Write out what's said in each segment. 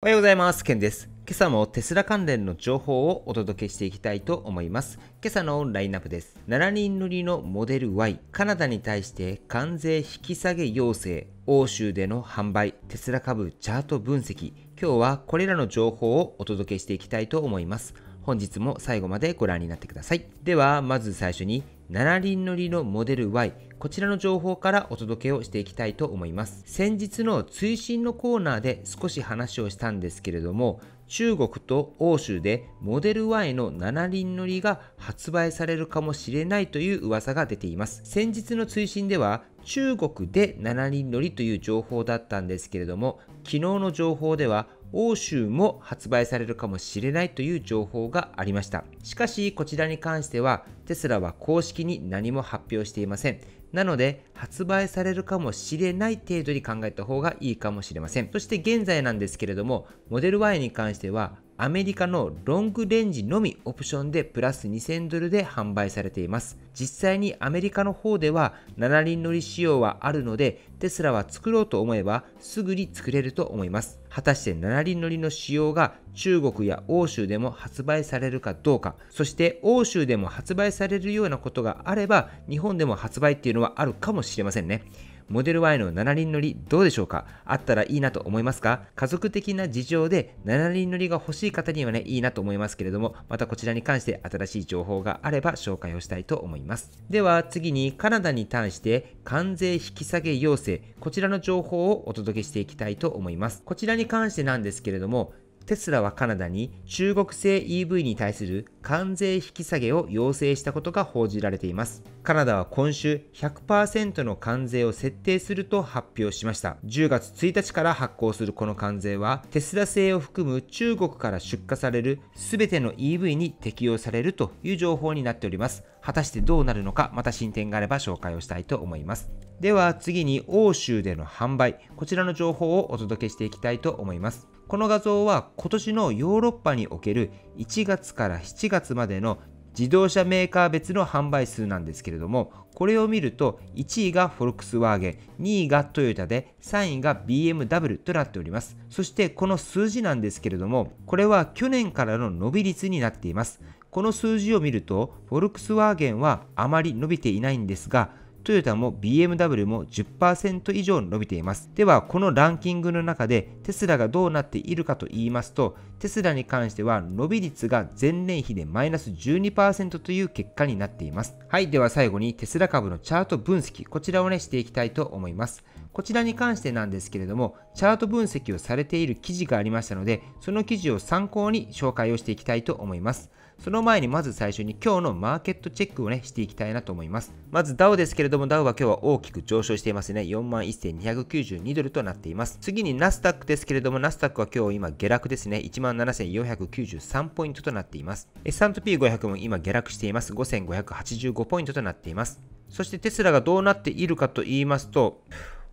おはようございます。ケンです。今朝もテスラ関連の情報をお届けしていきたいと思います。今朝のラインナップです。7人乗りのモデル Y、カナダに対して関税引き下げ要請、欧州での販売、テスラ株チャート分析、今日はこれらの情報をお届けしていきたいと思います。本日も最後までご覧になってください。では、まず最初に7輪乗りのモデル Y こちらの情報からお届けをしていきたいと思います先日の追伸のコーナーで少し話をしたんですけれども中国と欧州でモデル Y の7輪乗りが発売されるかもしれないという噂が出ています先日の追伸では中国で7輪乗りという情報だったんですけれども昨日の情報では欧州も発売されるかもしれないという情報がありましたしかしこちらに関してはテスラは公式に何も発表していませんなので発売されるかもしれない程度に考えた方がいいかもしれませんそして現在なんですけれどもモデル Y に関してはアメリカのロングレンジのみオプションでプラス2000ドルで販売されています実際にアメリカの方では7輪乗り仕様はあるのでテスラは作ろうと思えばすぐに作れると思います果たして7輪乗りの仕様が中国や欧州でも発売されるかどうかそして欧州でも発売されるようなことがあれば日本でも発売っていうのはあるかもしれませんねモデル Y の7輪乗りどうでしょうかあったらいいなと思いますか家族的な事情で7輪乗りが欲しい方にはね、いいなと思いますけれども、またこちらに関して新しい情報があれば紹介をしたいと思います。では次にカナダに対して関税引き下げ要請、こちらの情報をお届けしていきたいと思います。こちらに関してなんですけれども、テスラはカナダに中国製 EV に対する関税引き下げを要請したことが報じられています。カナダは今週100%の関税を設定すると発表しました。10月1日から発行するこの関税は、テスラ製を含む中国から出荷される全ての EV に適用されるという情報になっております。果たしてどうなるのか、また進展があれば紹介をしたいと思います。では次に欧州での販売、こちらの情報をお届けしていきたいと思います。この画像は今年のヨーロッパにおける1月から7月までの自動車メーカー別の販売数なんですけれども、これを見ると1位がフォルクスワーゲン、2位がトヨタで、3位が BMW となっております。そしてこの数字なんですけれども、これは去年からの伸び率になっています。この数字を見ると、フォルクスワーゲンはあまり伸びていないんですが、トヨタも BMW も10%以上伸びています。では、このランキングの中でテスラがどうなっているかと言いますと、テスラに関しては伸び率が前年比でマイナス12%という結果になっています。はい、では最後にテスラ株のチャート分析、こちらをね、していきたいと思います。こちらに関してなんですけれども、チャート分析をされている記事がありましたので、その記事を参考に紹介をしていきたいと思います。その前にまず最初に今日のマーケットチェックをね、していきたいなと思います。まずダウですけれども、ダウは今日は大きく上昇していますね。41,292ドルとなっています。次にナスタックですけれども、ナスタックは今日今下落ですね。17,493ポイントとなっています。S&P500 も今下落しています。5,585ポイントとなっています。そしてテスラがどうなっているかと言いますと、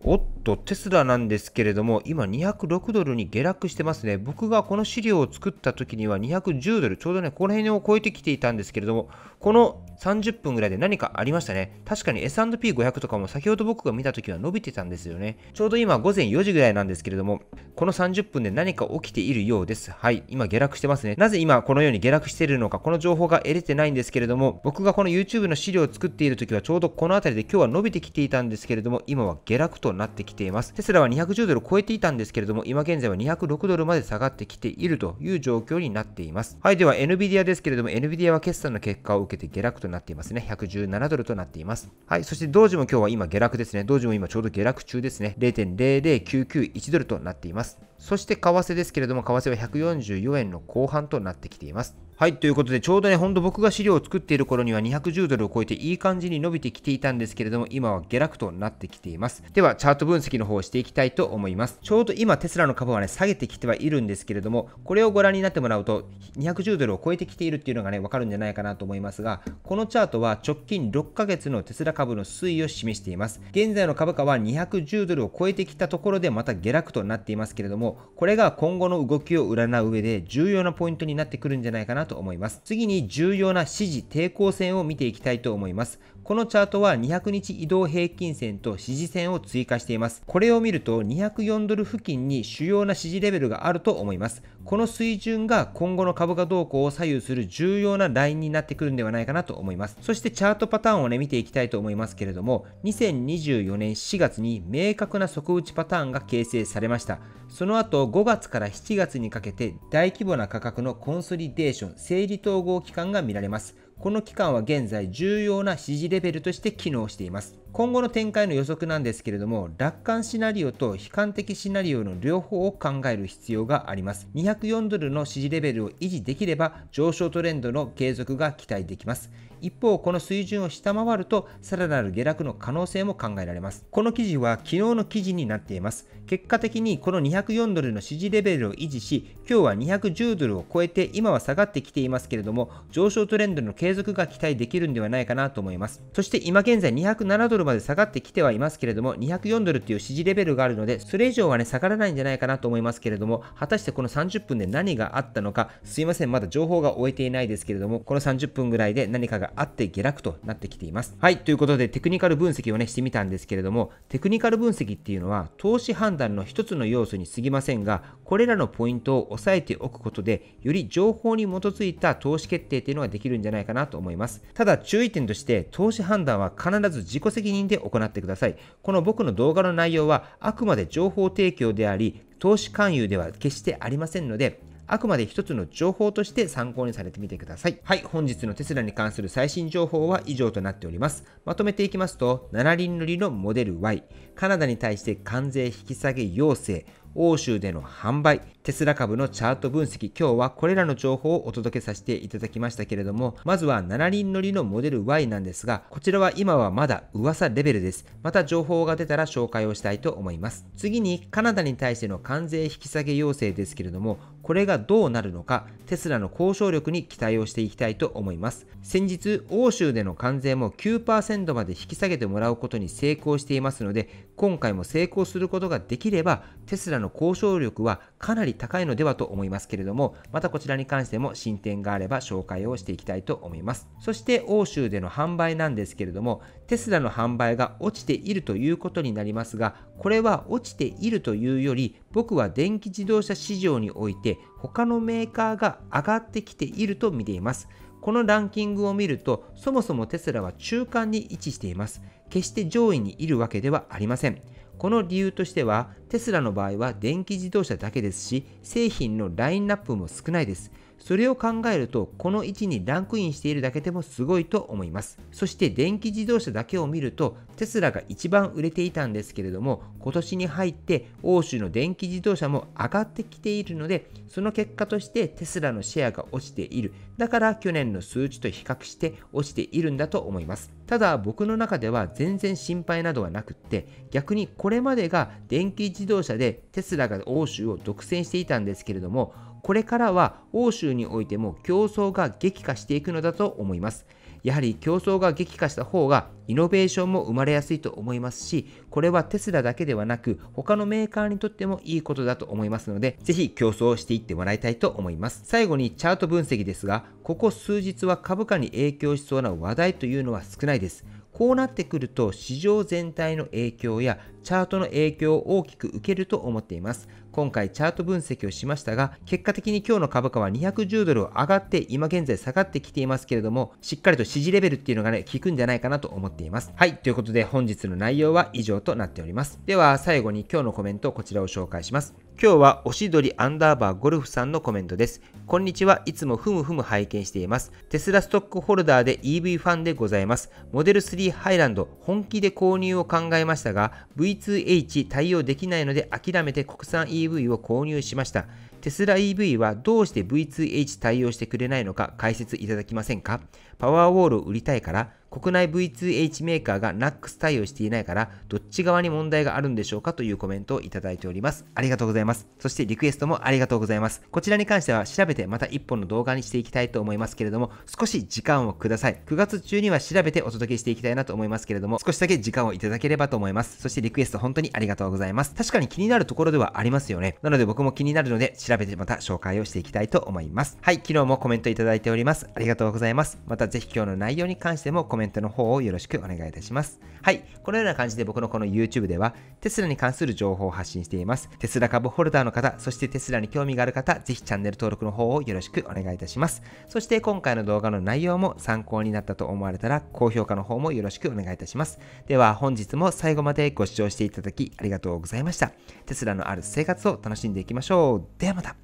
おっと、テスラなんですけれども、今206ドルに下落してますね。僕がこの資料を作った時には210ドル、ちょうどね、この辺を超えてきていたんですけれども、この30分ぐらいで何かありましたね。確かに S&P500 とかも先ほど僕が見た時は伸びてたんですよね。ちょうど今午前4時ぐらいなんですけれども、この30分で何か起きているようです。はい、今下落してますね。なぜ今このように下落しているのか、この情報が得れてないんですけれども、僕がこの YouTube の資料を作っている時はちょうどこの辺りで今日は伸びてきていたんですけれども、今は下落となってきています。テスラは210ドルを超えていたんですけれども、今現在は206ドルまで下がってきているという状況になっています。はい、では NVIDIA ですけれども、NVIDIA は決算の結果を受けて下落となっていますね。117ドルとなっています。はい、そして同時も今日は今下落ですね。同時も今ちょうど下落中ですね。0.00991ドルとなっています。そして為替ですけれども、為替は144円の後半となってきています。はい、ということで、ちょうどね、ほんと僕が資料を作っている頃には210ドルを超えていい感じに伸びてきていたんですけれども、今は下落となってきています。では、チャート分析の方をしていきたいと思います。ちょうど今、テスラの株はね、下げてきてはいるんですけれども、これをご覧になってもらうと、210ドルを超えてきているっていうのがね、わかるんじゃないかなと思いますが、このチャートは直近6ヶ月のテスラ株の推移を示しています。現在の株価は210ドルを超えてきたところで、また下落となっていますけれども、これが今後の動きを占う上で重要なポイントになってくるんじゃないかなと思います。次に重要な支持抵抗線を見ていきたいと思います。このチャートは200日移動平均線と支持線を追加しています。これを見ると204ドル付近に主要な支持レベルがあると思います。この水準が今後の株価動向を左右する重要なラインになってくるんではないかなと思います。そしてチャートパターンをね、見ていきたいと思いますけれども、2024年4月に明確な底打ちパターンが形成されました。その後、5月から7月にかけて大規模な価格のコンソリデーション、整理統合期間が見られます。この機関は現在重要な支持レベルとして機能しています今後の展開の予測なんですけれども、楽観シナリオと悲観的シナリオの両方を考える必要があります。204ドルの支持レベルを維持できれば、上昇トレンドの継続が期待できます。一方、この水準を下回ると、さらなる下落の可能性も考えられます。この記事は昨日の記事になっています。結果的にこの204ドルの支持レベルを維持し、今日は210ドルを超えて、今は下がってきていますけれども、上昇トレンドの継続が期待できるんではないかなと思います。そして今現在207ドルまで下がってきてはいますけれども、204ドルという支持レベルがあるので、それ以上はね、下がらないんじゃないかなと思いますけれども、果たしてこの30分で何があったのか、すいません、まだ情報が終えていないですけれども、この30分ぐらいで何かがあって下落となってきています。はい、ということで、テクニカル分析をね、してみたんですけれども、テクニカル分析っていうのは、投資判断の一つの要素に過ぎませんが、これらのポイントを押さえておくことで、より情報に基づいた投資決定っていうのができるんじゃないかなと思います。ただ、注意点として、投資判断は必ず自己責責任で行ってください。この僕の動画の内容はあくまで情報提供であり、投資勧誘では決してありませんので、あくまで一つの情報として参考にされてみてください。はい、本日のテスラに関する最新情報は以上となっております。まとめていきますと、7輪塗りのモデル Y、カナダに対して関税引き下げ要請、欧州での販売、テスラ株のチャート分析、今日はこれらの情報をお届けさせていただきましたけれども、まずは7輪乗りのモデル Y なんですが、こちらは今はまだ噂レベルです。また情報が出たら紹介をしたいと思います。次にカナダに対しての関税引き下げ要請ですけれども、これがどうなるのか、テスラの交渉力に期待をしていきたいと思います。先日、欧州での関税も9%まで引き下げてもらうことに成功していますので、今回も成功することができれば、テスラのの交渉力はかなり高いのではと思いますけれども、またこちらに関しても進展があれば紹介をしていきたいと思います。そして欧州での販売なんですけれども、テスラの販売が落ちているということになりますが、これは落ちているというより、僕は電気自動車市場において他のメーカーが上がってきていると見ています。このランキングを見ると、そもそもテスラは中間に位置しています。決して上位にいるわけではありません。この理由としてはテスラの場合は電気自動車だけですし製品のラインナップも少ないですそれを考えると、この位置にランクインしているだけでもすごいと思います。そして電気自動車だけを見ると、テスラが一番売れていたんですけれども、今年に入って欧州の電気自動車も上がってきているので、その結果としてテスラのシェアが落ちている。だから去年の数値と比較して落ちているんだと思います。ただ僕の中では全然心配などはなくって、逆にこれまでが電気自動車でテスラが欧州を独占していたんですけれども、これからは欧州においても競争が激化していくのだと思います。やはり競争が激化した方がイノベーションも生まれやすいと思いますし、これはテスラだけではなく他のメーカーにとってもいいことだと思いますので、ぜひ競争していってもらいたいと思います。最後にチャート分析ですが、ここ数日は株価に影響しそうな話題というのは少ないです。こうなってくると市場全体の影響やチャートの影響を大きく受けると思っています。今回チャート分析をしましたが、結果的に今日の株価は210ドルを上がって今現在下がってきていますけれども、しっかりと支持レベルっていうのがね、効くんじゃないかなと思っています。はい、ということで本日の内容は以上となっております。では最後に今日のコメントこちらを紹介します。今日はおしどりアンダーバーゴルフさんのコメントです。こんにちは。いつもふむふむ拝見しています。テスラストックホルダーで EV ファンでございます。モデル3ハイランド、本気で購入を考えましたが、V2H 対応できないので諦めて国産 EV を購入しました。テスラ EV はどうして V2H 対応してくれないのか解説いただきませんかパワーウォールを売りたいから、国内 V2H メーカーが NAX 対応していないから、どっち側に問題があるんでしょうかというコメントをいただいております。ありがとうございます。そしてリクエストもありがとうございます。こちらに関しては調べてまた1本の動画にしていきたいと思いますけれども、少し時間をください。9月中には調べてお届けしていきたいなと思いますけれども、少しだけ時間をいただければと思います。そしてリクエスト本当にありがとうございます。確かに気になるところではありますよね。なので僕も気になるので、調べてまた紹介をしていきたいと思います。はい、昨日もコメントいただいております。ありがとうございます。またぜひ今日の内容に関してもコメントメントの方をよろしくお願いいたします。はい、このような感じで僕のこの YouTube では、テスラに関する情報を発信しています。テスラ株ホルダーの方、そしてテスラに興味がある方、ぜひチャンネル登録の方をよろしくお願いいたします。そして今回の動画の内容も参考になったと思われたら、高評価の方もよろしくお願いいたします。では本日も最後までご視聴していただきありがとうございました。テスラのある生活を楽しんでいきましょう。ではまた。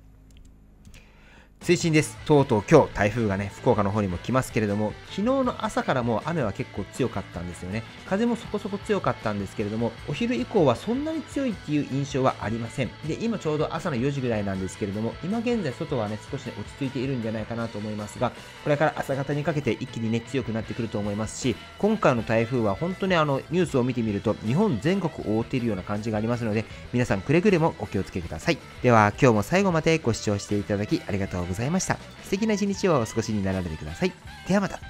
推進です。とうとう今日、台風がね、福岡の方にも来ますけれども、昨日の朝からもう雨は結構強かったんですよね。風もそこそこ強かったんですけれども、お昼以降はそんなに強いっていう印象はありません。で、今ちょうど朝の4時ぐらいなんですけれども、今現在外はね、少し、ね、落ち着いているんじゃないかなと思いますが、これから朝方にかけて一気にね、強くなってくると思いますし、今回の台風は本当にあの、ニュースを見てみると、日本全国を覆っているような感じがありますので、皆さんくれぐれもお気をつけください。では、今日も最後までご視聴していただきありがとうございまございました。素敵な一日をお過ごしになられてください。ではまた。